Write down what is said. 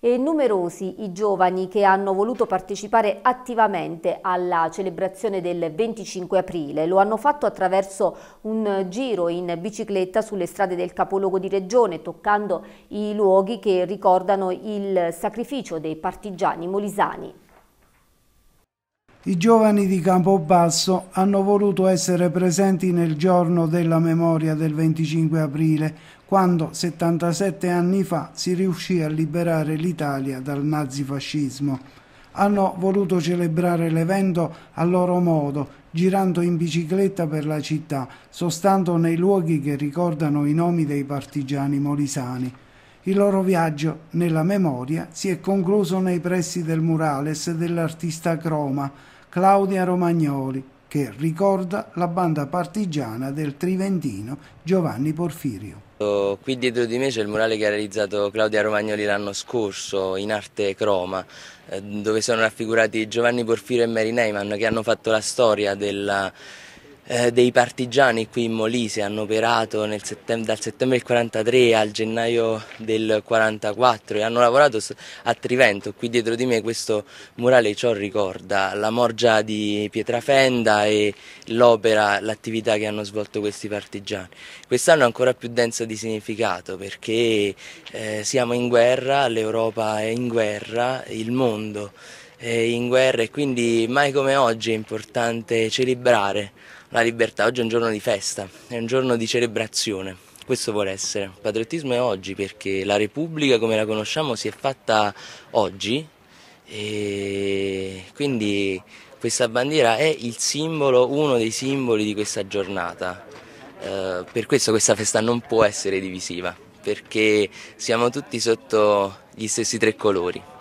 e numerosi i giovani che hanno voluto partecipare attivamente alla celebrazione del 25 aprile. Lo hanno fatto attraverso un giro in bicicletta sulle strade del capoluogo di regione, toccando i luoghi che ricordano il sacrificio dei partigiani molisani. I giovani di Campobasso hanno voluto essere presenti nel giorno della memoria del 25 aprile, quando 77 anni fa si riuscì a liberare l'Italia dal nazifascismo. Hanno voluto celebrare l'evento a loro modo, girando in bicicletta per la città, sostando nei luoghi che ricordano i nomi dei partigiani molisani. Il loro viaggio nella memoria si è concluso nei pressi del murales dell'artista Croma, Claudia Romagnoli, che ricorda la banda partigiana del Triventino Giovanni Porfirio. Qui dietro di me c'è il murale che ha realizzato Claudia Romagnoli l'anno scorso in arte croma, eh, dove sono raffigurati Giovanni Porfirio e Mary Neyman che hanno fatto la storia della eh, dei partigiani qui in Molise, hanno operato settem dal settembre del 43 al gennaio del 44 e hanno lavorato a Trivento, qui dietro di me questo murale ciò ricorda, la morgia di Pietrafenda e l'opera, l'attività che hanno svolto questi partigiani. Quest'anno è ancora più densa di significato perché eh, siamo in guerra, l'Europa è in guerra, il mondo eh, in guerra e quindi mai come oggi è importante celebrare la libertà. Oggi è un giorno di festa, è un giorno di celebrazione. Questo vuole essere. Patriottismo è oggi perché la Repubblica come la conosciamo si è fatta oggi e quindi questa bandiera è il simbolo, uno dei simboli di questa giornata. Eh, per questo questa festa non può essere divisiva, perché siamo tutti sotto gli stessi tre colori.